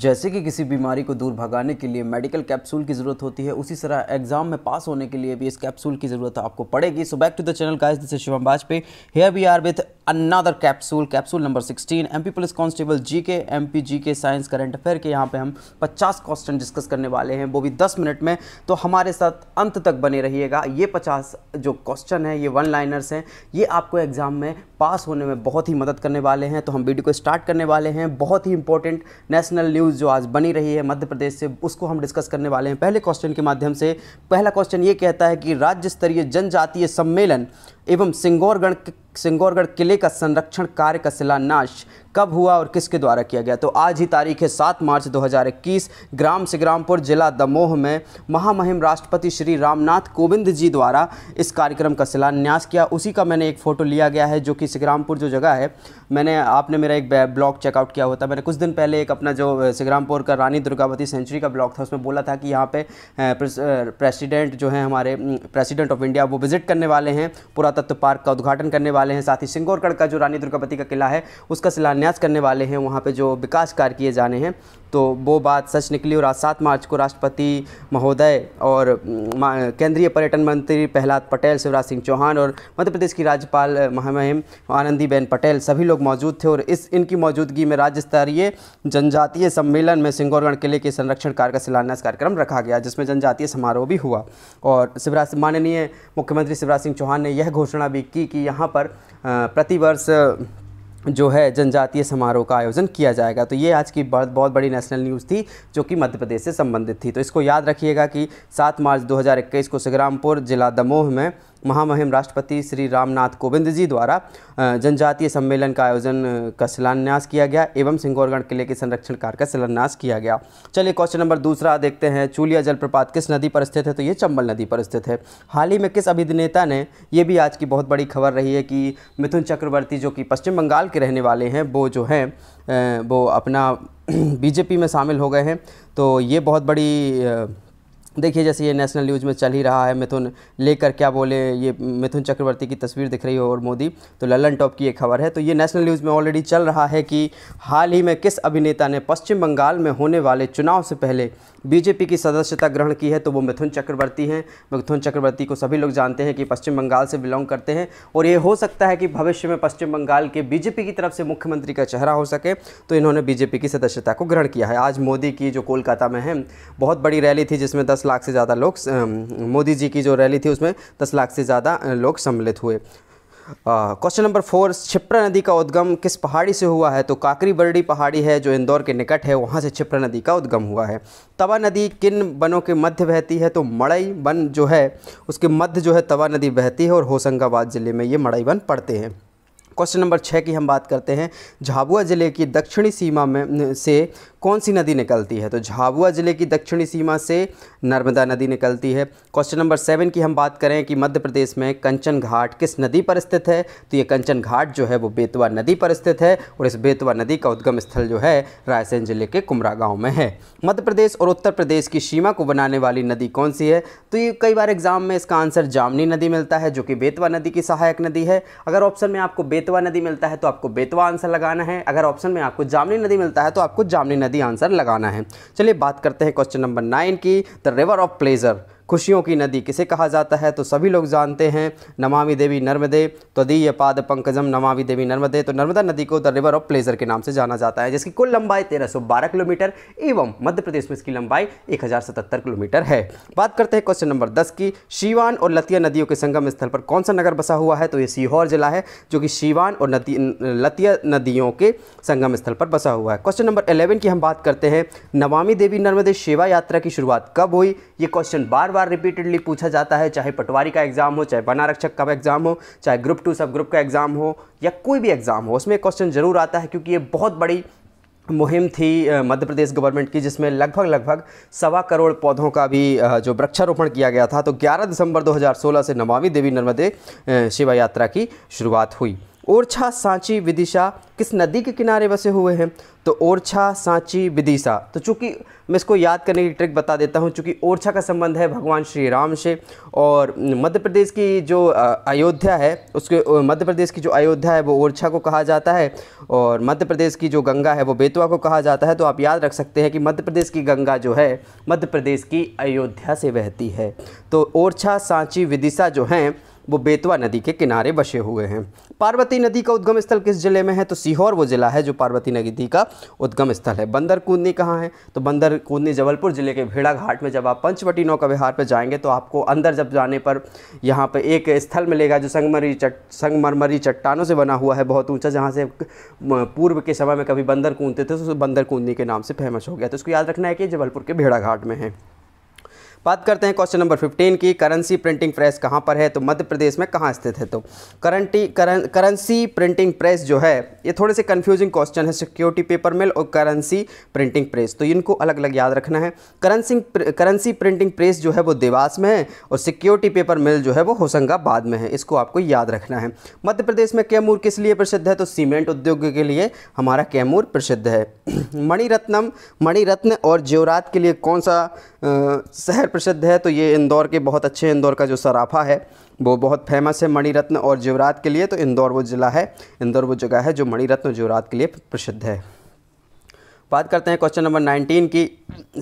जैसे कि किसी बीमारी को दूर भगाने के लिए मेडिकल कैप्सूल की ज़रूरत होती है उसी तरह एग्जाम में पास होने के लिए भी इस कैप्सूल की ज़रूरत आपको पड़ेगी so back to the channel guys this is Shivam Vajpayee here we are with another capsule capsule number 16 MP police constable GK MP GK science current affair के यहाँ पे हम 50 क्वेश्चन डिस्कस करने वाले हैं वो भी 10 मिनट में तो हमारे साथ अंत तक बने रहिएगा ये 50 जो क्वेश्चन है ये वन लाइनर्स हैं ये आपको एग्ज़ाम में पास होने में बहुत ही मदद करने वाले हैं तो हम वीडियो को स्टार्ट करने वाले हैं बहुत ही इंपॉर्टेंट नेशनल न्यूज़ जो आज बनी रही है मध्य प्रदेश से उसको हम डिस्कस करने वाले हैं पहले क्वेश्चन के माध्यम से पहला क्वेश्चन ये कहता है कि राज्य स्तरीय जनजातीय सम्मेलन एवं सिंगौरगढ़ सिंगौरगढ़ किले का संरक्षण कार्य का शिलान्यास कब हुआ और किसके द्वारा किया गया तो आज ही तारीख है सात मार्च 2021 ग्राम सिग्रामपुर जिला दमोह में महामहिम राष्ट्रपति श्री रामनाथ कोविंद जी द्वारा इस कार्यक्रम का शिलान्यास किया उसी का मैंने एक फ़ोटो लिया गया है जो कि सिग्रामपुर जो जगह है मैंने आपने मेरा एक ब्लॉग चेकआउट किया होता मैंने कुछ दिन पहले एक अपना जो सिग्रामपुर का रानी दुर्गावती सेंचुरी का ब्लॉग था उसमें बोला था कि यहाँ पर प्रेसिडेंट जो हैं हमारे प्रेसिडेंट ऑफ इंडिया वो विजिट करने वाले हैं पुरातत्व पार्क का उद्घाटन करने वाले हैं साथ ही सिंगोरगढ़ का जो रानी दुर्गावती का किला है उसका शिलान्यास शिलान्यास करने वाले हैं वहाँ पे जो विकास कार्य किए जाने हैं तो वो बात सच निकली और आज सात मार्च को राष्ट्रपति महोदय और केंद्रीय पर्यटन मंत्री प्रहलाद पटेल शिवराज सिंह चौहान और मध्य प्रदेश की राज्यपाल महामहिम आनंदीबेन पटेल सभी लोग मौजूद थे और इस इनकी मौजूदगी में राज्य स्तरीय जनजातीय सम्मेलन में सिंगौरगढ़ किले के संरक्षण कार्य का शिलान्यास कार्यक्रम रखा गया जिसमें जनजातीय समारोह भी हुआ और शिवराज माननीय मुख्यमंत्री शिवराज सिंह चौहान ने यह घोषणा भी की कि यहाँ पर प्रतिवर्ष जो है जनजातीय समारोह का आयोजन किया जाएगा तो ये आज की बहुत बड़ी नेशनल न्यूज़ थी जो कि मध्य प्रदेश से संबंधित थी तो इसको याद रखिएगा कि 7 मार्च 2021 को सिग्रामपुर जिला दमोह में महामहिम राष्ट्रपति श्री रामनाथ कोविंद जी द्वारा जनजातीय सम्मेलन का आयोजन का शिलान्यास किया गया एवं सिंगौरगढ़ किले के संरक्षण कार्य का शिलान्यास किया गया चलिए क्वेश्चन नंबर दूसरा देखते हैं चूलिया जलप्रपात किस नदी पर स्थित है तो ये चंबल नदी पर स्थित है हाल ही में किस अभिनेता ने ये भी आज की बहुत बड़ी खबर रही है कि मिथुन चक्रवर्ती जो कि पश्चिम बंगाल के रहने वाले हैं वो जो हैं वो अपना बीजेपी में शामिल हो गए हैं तो ये बहुत बड़ी देखिए जैसे ये नेशनल न्यूज़ में चल ही रहा है मिथुन लेकर क्या बोले ये मिथुन चक्रवर्ती की तस्वीर दिख रही हो और मोदी तो लल्लन टॉप की ये खबर है तो ये नेशनल न्यूज़ में ऑलरेडी चल रहा है कि हाल ही में किस अभिनेता ने पश्चिम बंगाल में होने वाले चुनाव से पहले बीजेपी की सदस्यता ग्रहण की है तो वो मिथुन चक्रवर्ती हैं मिथुन चक्रवर्ती को सभी लोग जानते हैं कि पश्चिम बंगाल से बिलोंग करते हैं और ये हो सकता है कि भविष्य में पश्चिम बंगाल के बीजेपी की तरफ से मुख्यमंत्री का चेहरा हो सके तो इन्होंने बीजेपी की सदस्यता को ग्रहण किया है आज मोदी की जो कोलकाता में है बहुत बड़ी रैली थी जिसमें दस 10 लाख से ज़्यादा लोग मोदी जी की जो रैली थी उसमें दस लाख से ज़्यादा लोग सम्मिलित हुए क्वेश्चन नंबर फोर छिप्रा नदी का उद्गम किस पहाड़ी से हुआ है तो काकरी बरडी पहाड़ी है जो इंदौर के निकट है वहाँ से छिप्रा नदी का उद्गम हुआ है तवा नदी किन वनों के मध्य बहती है तो मड़ई वन जो है उसके मध्य जो है तवा नदी बहती है और होशंगाबाद ज़िले में ये मड़ई वन पड़ते हैं क्वेश्चन नंबर छः की हम बात करते हैं झाबुआ ज़िले की दक्षिणी सीमा में से कौन सी नदी निकलती है तो झाबुआ ज़िले की दक्षिणी सीमा से नर्मदा नदी निकलती है क्वेश्चन नंबर सेवन की हम बात करें कि मध्य प्रदेश में कंचन घाट किस नदी पर स्थित है तो ये कंचन घाट जो है वो बेतवा नदी पर स्थित है और इस बेतवा नदी का उद्गम स्थल जो है रायसेन ज़िले के कुमरा गाँव में है मध्य प्रदेश और उत्तर प्रदेश की सीमा को बनाने वाली नदी कौन सी है तो ये कई बार एग्जाम में इसका आंसर जामनी नदी मिलता है जो कि बेतवा नदी की सहायक नदी है अगर ऑप्शन में आपको बेतवा नदी मिलता है तो आपको बेतवा आंसर लगाना है अगर ऑप्शन में आपको जामनी नदी मिलता है तो आपको जामनी नदी बुनियादी आंसर लगाना है चलिए बात करते हैं क्वेश्चन नंबर नाइन की द रिवर ऑफ प्लेजर खुशियों की नदी किसे कहा जाता है तो सभी लोग जानते हैं नमामि देवी नर्मदे त्वदीय तो पाद पंकजम नमामि देवी नर्मदे तो नर्मदा नदी को द रिवर ऑफ प्लेजर के नाम से जाना जाता है जिसकी कुल लंबाई 1312 किलोमीटर एवं मध्य प्रदेश में इसकी लंबाई 1077 किलोमीटर है बात करते हैं क्वेश्चन नंबर दस की शिवान और लतिया नदियों के संगम स्थल पर कौन सा नगर बसा हुआ है तो ये सीहोर जिला है जो कि शिवान और नदी लतिया नदियों के संगम स्थल पर बसा हुआ है क्वेश्चन नंबर एलेवन की हम बात करते हैं नमामि देवी नर्मदे सेवा यात्रा की शुरुआत कब हुई ये क्वेश्चन बार बार बार रिपीटेडली पूछा जाता है चाहे पटवारी का एग्ज़ाम हो चाहे वनारक्षक का एग्ज़ाम हो चाहे ग्रुप टू सब ग्रुप का एग्ज़ाम हो या कोई भी एग्ज़ाम हो उसमें क्वेश्चन ज़रूर आता है क्योंकि ये बहुत बड़ी मुहिम थी मध्य प्रदेश गवर्नमेंट की जिसमें लगभग लगभग सवा करोड़ पौधों का भी जो वृक्षारोपण किया गया था तो 11 दिसंबर 2016 से नमामि देवी नर्मदे शिवा यात्रा की शुरुआत हुई ओरछा सांची विदिशा किस नदी के किनारे बसे हुए हैं तो ओरछा सांची विदिशा तो चूंकि मैं इसको याद करने की ट्रिक बता देता हूँ चूंकि ओरछा का संबंध है भगवान श्री राम से और मध्य प्रदेश की जो अयोध्या है उसके मध्य प्रदेश की जो अयोध्या है वो ओरछा को कहा जाता है और मध्य प्रदेश की जो गंगा है वो बेतवा को कहा जाता है तो आप याद रख सकते हैं कि मध्य प्रदेश की गंगा जो है मध्य प्रदेश की अयोध्या से बहती है तो ओरछा सांची विदिशा जो हैं वो बेतवा नदी के किनारे बसे हुए हैं पार्वती नदी का उद्गम स्थल किस जिले में है तो सीहोर वो जिला है जो पार्वती नदी का उद्गम स्थल है बंदर कूदनी कहाँ है तो बंदर कूदनी जबलपुर जिले के भेड़ा घाट में जब आप पंचवटी नौका विहार पर जाएंगे तो आपको अंदर जब जाने पर यहाँ पर एक स्थल मिलेगा जो संगमरी चट संगमरमरी चट्टानों से बना हुआ है बहुत ऊँचा जहाँ से पूर्व के समय में कभी बंदर कूदते थे तो बंदर कूदनी के नाम से फेमस हो गया तो उसको याद रखना है कि जबलपुर के भेड़ा घाट में है बात करते हैं क्वेश्चन नंबर 15 की करेंसी प्रिंटिंग प्रेस कहाँ पर है तो मध्य प्रदेश में कहाँ स्थित है तो करंटी करं, करेंसी प्रिंटिंग प्रेस जो है ये थोड़े से कन्फ्यूजिंग क्वेश्चन है सिक्योरिटी पेपर मिल और करेंसी प्रिंटिंग प्रेस तो इनको अलग अलग याद रखना है करेंसी करेंसी प्रिंटिंग प्रेस जो है वो देवास में है और सिक्योरिटी पेपर मिल जो है वो होशंगाबाद में है इसको आपको याद रखना है मध्य प्रदेश में कैमूर किस लिए प्रसिद्ध है तो सीमेंट उद्योग के लिए हमारा कैमूर प्रसिद्ध है मणिरत्नम मणिरत्न और जेवरात के लिए कौन सा शहर प्रसिद्ध है तो ये इंदौर के बहुत अच्छे इंदौर का जो सराफा है वो बहुत फेमस है मणिरत्न और जेवरात के लिए तो इंदौर वो ज़िला है इंदौर वो जगह है जो मणिरत्न जो रात के लिए प्रसिद्ध है बात करते हैं क्वेश्चन नंबर 19 की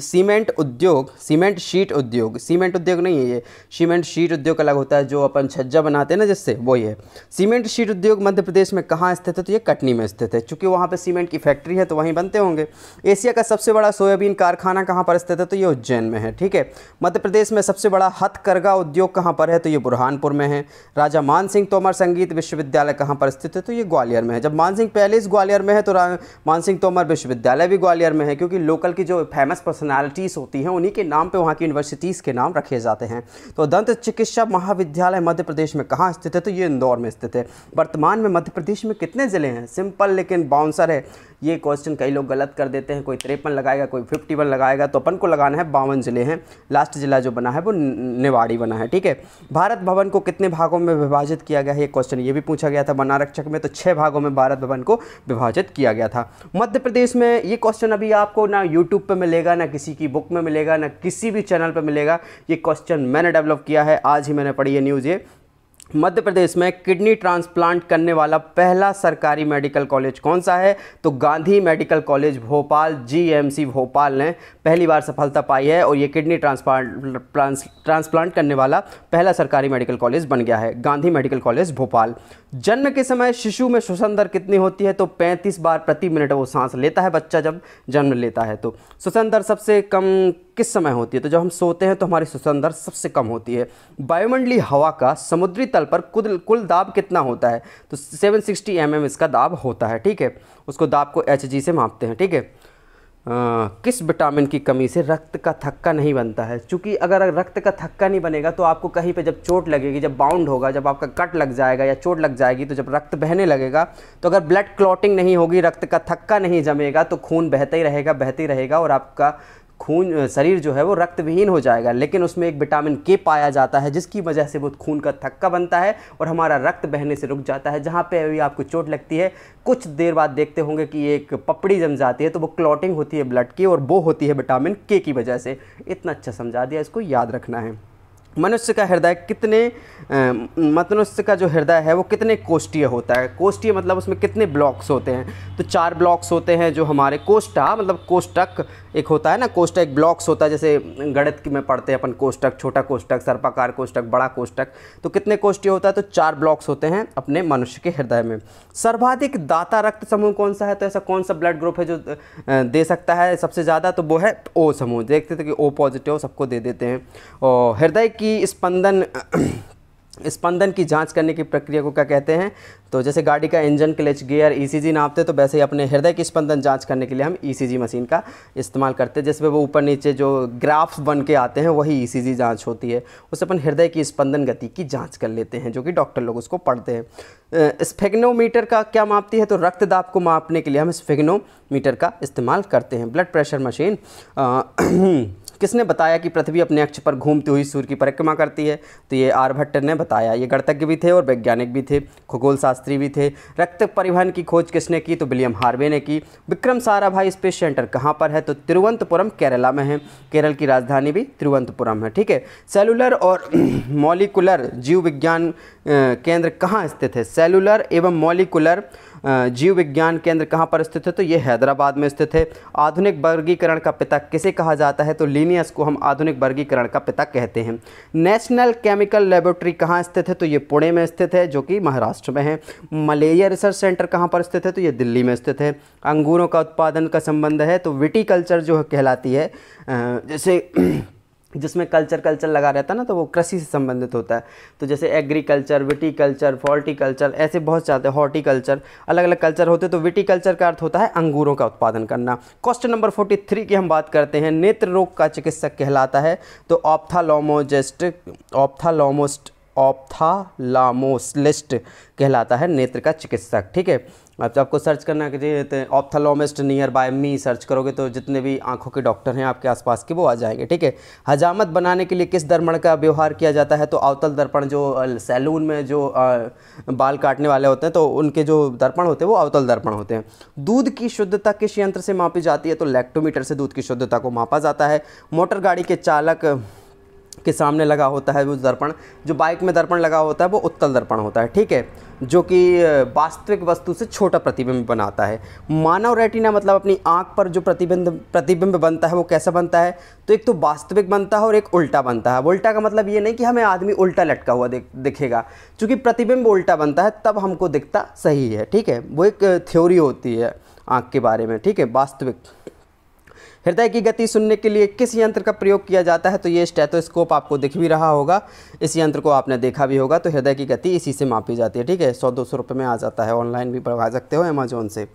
सीमेंट उद्योग सीमेंट शीट उद्योग सीमेंट उद्योग नहीं है ये सीमेंट शीट उद्योग अलग होता है जो अपन छज्जा बनाते हैं ना जिससे वो ये सीमेंट शीट उद्योग मध्य प्रदेश में कहाँ स्थित है तो ये कटनी में स्थित है चूँकि वहाँ पर सीमेंट की फैक्ट्री है तो वहीं बनते होंगे एशिया का सबसे बड़ा सोयाबीन कारखाना कहाँ पर स्थित है तो ये उज्जैन में है ठीक है मध्य प्रदेश में सबसे बड़ा हथकरघा उद्योग कहाँ पर है तो ये बुरहानपुर में है राजा मान सिंह तोमर संगीत विश्वविद्यालय कहाँ पर स्थित है तो ये ग्वालियर में है जब मान सिंह ग्वालियर में है तो मान सिंह तोमर विश्वविद्यालय भी ग्वालियर में है क्योंकि लोकल की जो फेमस पर्सनालिटीज़ होती हैं उन्हीं के नाम पे वहाँ की यूनिवर्सिटीज़ के नाम रखे जाते हैं तो दंत चिकित्सा महाविद्यालय मध्य प्रदेश में कहाँ स्थित है तो ये इंदौर में स्थित है वर्तमान में मध्य प्रदेश में कितने ज़िले हैं सिंपल लेकिन बाउंसर है ये क्वेश्चन कई लोग गलत कर देते हैं कोई तिरपन लगाएगा कोई फिफ्टी वन लगाएगा तो अपन को लगाना है बावन ज़िले हैं लास्ट ज़िला जो बना है वो निवाड़ी बना है ठीक है भारत भवन को कितने भागों में विभाजित किया गया है ये क्वेश्चन ये भी पूछा गया था बनारक्षक में तो छः भागों में भारत भवन को विभाजित किया गया था मध्य प्रदेश में ये क्वेश्चन अभी आपको ना यूट्यूब पर मिलेगा ना किसी की बुक में मिलेगा ना किसी भी चैनल पर मिलेगा ये क्वेश्चन मैंने डेवलप किया है आज ही मैंने पढ़ी है न्यूज़ ये मध्य प्रदेश में किडनी ट्रांसप्लांट करने वाला पहला सरकारी मेडिकल कॉलेज कौन सा है तो Gandhi medical college Bhopal GMC Bhopal ने पहली बार सफलता पाई है और ये किडनी ट्रांसप्लांट ट्रांसप्लांट करने वाला पहला सरकारी मेडिकल कॉलेज बन गया है गांधी मेडिकल कॉलेज भोपाल जन्म के समय शिशु में श्वसन दर कितनी होती है तो पैंतीस बार प्रति मिनट वो सांस लेता है बच्चा जब जन्म लेता है तो श्वसन दर सबसे कम किस समय होती है तो जब हम सोते हैं तो हमारी श्वसन दर सबसे कम होती है वायुमंडलीय हवा का समुद्री तल पर कुल कुल दाब कितना होता है तो 760 सिक्सटी mm इसका दाब होता है ठीक है उसको दाब को एच से मापते हैं ठीक है आ, किस विटामिन की कमी से रक्त का थक्का नहीं बनता है क्योंकि अगर रक्त का थक्का नहीं बनेगा तो आपको कहीं पे जब चोट लगेगी जब बाउंड होगा जब आपका कट लग जाएगा या चोट लग जाएगी तो जब रक्त बहने लगेगा तो अगर ब्लड क्लॉटिंग नहीं होगी रक्त का थक्का नहीं जमेगा तो खून बहता ही रहेगा बहते ही रहेगा और आपका खून शरीर जो है वो रक्तविहीन हो जाएगा लेकिन उसमें एक विटामिन के पाया जाता है जिसकी वजह से वो खून का थक्का बनता है और हमारा रक्त बहने से रुक जाता है जहाँ पे भी आपको चोट लगती है कुछ देर बाद देखते होंगे कि एक पपड़ी जम जाती है तो वो क्लॉटिंग होती है ब्लड की और वो होती है विटामिन के की वजह से इतना अच्छा समझा दिया इसको याद रखना है मनुष्य का हृदय कितने मनुष्य का जो हृदय है वो कितने कोष्टीय होता है कोष्टीय मतलब उसमें कितने ब्लॉक्स होते हैं तो चार ब्लॉक्स होते हैं जो हमारे कोष्टा मतलब कोष्टक एक होता है ना कोष्टक एक ब्लॉक्स होता है जैसे गणित में पढ़ते हैं अपन कोष्टक छोटा कोष्टक सर्पाकार कोष्टक बड़ा कोष्टक तो कितने कोष्ठीय होता है तो चार ब्लॉक्स होते हैं अपने मनुष्य के हृदय में सर्वाधिक दाता रक्त समूह कौन सा है तो ऐसा कौन सा ब्लड ग्रुप है जो दे सकता है सबसे ज़्यादा तो वो है ओ समूह देखते थे कि ओ पॉजिटिव सबको दे देते हैं और हृदय की स्पंदन स्पंदन की जांच करने की प्रक्रिया को क्या कहते हैं तो जैसे गाड़ी का engine clutch gear ECG e नापते तो वैसे ही अपने हृदय की स्पंदन जांच करने के लिए हम ईसीजी e मशीन का इस्तेमाल करते हैं जिसमें वो ऊपर नीचे जो ग्राफ्स बन के आते हैं वही ईसीजी e जांच होती है उससे अपन हृदय की स्पंदन गति की जाँच कर लेते हैं जो कि डॉक्टर लोग उसको पढ़ते हैं स्फेग्नोमीटर का क्या मापती है तो रक्त दाब को मापने के लिए हम स्फेग्नोमीटर का इस्तेमाल करते हैं ब्लड प्रेशर मशीन किसने बताया कि पृथ्वी अपने अक्ष पर घूमती हुई सूर्य की परिक्रमा करती है तो ये आर्यभट्ट ने बताया ये गणतज्ञ भी थे और वैज्ञानिक भी थे खगोल शास्त्री भी थे रक्त परिवहन की खोज किसने की तो विलियम हार्वे ने की विक्रम सारा भाई स्पेस सेंटर कहाँ पर है तो तिरुवंतपुरम केरला में है केरल की राजधानी भी तिरुवंतपुरम है ठीक है सेलुलर और मॉलिकुलर जीव विज्ञान केंद्र कहाँ स्थित है सेलुलर एवं मॉलिकुलर जीव विज्ञान केंद्र कहाँ पर स्थित है तो ये हैदराबाद में स्थित है आधुनिक वर्गीकरण का पिता किसे कहा जाता है तो लीनियस को हम आधुनिक वर्गीकरण का पिता कहते हैं नेशनल केमिकल लेबोरेटरी कहाँ स्थित है तो ये पुणे में स्थित है जो कि महाराष्ट्र में है मलेरिया रिसर्च सेंटर कहाँ पर स्थित है तो ये दिल्ली में स्थित है अंगूरों का उत्पादन का संबंध है तो कल्चर जो कहलाती है जैसे जिसमें कल्चर कल्चर लगा रहता है ना तो वो कृषि से संबंधित होता है तो जैसे एग्रीकल्चर विटीकल्चर फॉर्टिकल्चर ऐसे बहुत ज्यादा हॉर्टिकल्चर अलग अलग कल्चर होते हैं तो विटीकल्चर का अर्थ होता है अंगूरों का उत्पादन करना क्वेश्चन नंबर फोर्टी थ्री की हम बात करते हैं नेत्र रोग का चिकित्सक कहलाता है तो ऑप्थालोमोजेस्ट ऑप्थालोमोस्ट ऑप्थालामोसलिस्ट कहलाता है नेत्र का चिकित्सक ठीक है अब आपको सर्च करना है तो ophthalmologist near by me search करोगे तो जितने भी आंखों के डॉक्टर हैं आपके आसपास के वो आ जाएंगे ठीक है हजामत बनाने के लिए किस दर्पण का व्यवहार किया जाता है तो अवतल दर्पण जो सैलून में जो बाल काटने वाले होते हैं तो उनके जो दर्पण होते हैं वो अवतल दर्पण होते हैं दूध की शुद्धता किस यंत्र से मापी जाती है तो लैक्टोमीटर से दूध की शुद्धता को मापा जाता है मोटर गाड़ी के चालक के सामने लगा होता है वो दर्पण जो बाइक में दर्पण लगा होता है वो उत्तल दर्पण होता है ठीक है जो कि वास्तविक वस्तु से छोटा प्रतिबिंब बनाता है मानव रेटिना मतलब अपनी आँख पर जो प्रतिबिंब प्रतिबिंब बनता है वो कैसा बनता है तो एक तो वास्तविक बनता है और एक उल्टा बनता है उल्टा का मतलब ये नहीं कि हमें आदमी उल्टा लटका हुआ दिखेगा चूँकि प्रतिबिंब उल्टा बनता है तब हमको दिखता सही है ठीक है वो एक थ्योरी होती है आँख के बारे में ठीक है वास्तविक हृदय की गति सुनने के लिए किस यंत्र का प्रयोग किया जाता है तो ये स्टेथोस्कोप आपको दिख भी रहा होगा इस यंत्र को आपने देखा भी होगा तो हृदय की गति इसी से मापी जाती है ठीक है सौ दो सौ रुपये में आ जाता है ऑनलाइन भी बढ़वा सकते हो अमेजोन से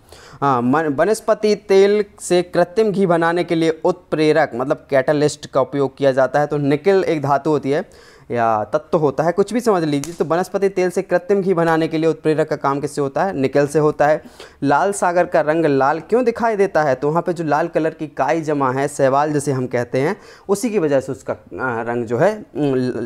हाँ वनस्पति तेल से कृत्रिम घी बनाने के लिए उत्प्रेरक मतलब कैटलिस्ट का उपयोग किया जाता है तो निकिल एक धातु होती है या तत्व होता है कुछ भी समझ लीजिए तो वनस्पति तेल से कृत्रिम घी बनाने के लिए उत्प्रेरक का काम किससे होता है निकल से होता है लाल सागर का रंग लाल क्यों दिखाई देता है तो वहाँ पर जो लाल कलर की काई जमा है सहवाल जैसे हम कहते हैं उसी की वजह से उसका रंग जो है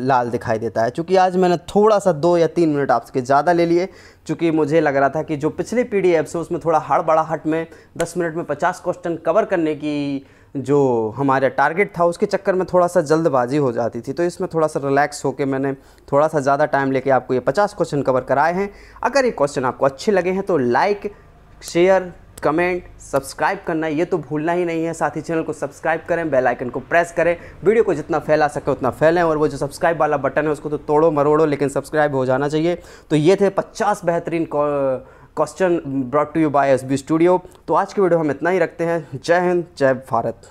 लाल दिखाई देता है चूँकि आज मैंने थोड़ा सा दो या तीन मिनट आपके ज़्यादा ले लिए चूँकि मुझे लग रहा था कि जो पिछले पी डी से उसमें थोड़ा हड़बड़ाहट में दस मिनट में पचास क्वेश्चन कवर करने की जो हमारा टारगेट था उसके चक्कर में थोड़ा सा जल्दबाजी हो जाती थी तो इसमें थोड़ा सा रिलैक्स होकर मैंने थोड़ा सा ज़्यादा टाइम लेके आपको ये पचास क्वेश्चन कवर कराए हैं अगर ये क्वेश्चन आपको अच्छे लगे हैं तो लाइक शेयर कमेंट सब्सक्राइब करना ये तो भूलना ही नहीं है साथ ही चैनल को सब्सक्राइब करें बेल आइकन को प्रेस करें वीडियो को जितना फैला सके उतना फैलें और वो जो सब्सक्राइब वाला बटन है उसको तो तोड़ो मरोड़ो लेकिन सब्सक्राइब हो जाना चाहिए तो ये थे 50 बेहतरीन question brought to you by S B studio तो आज की वीडियो हम इतना ही रखते हैं जय हिंद जय भारत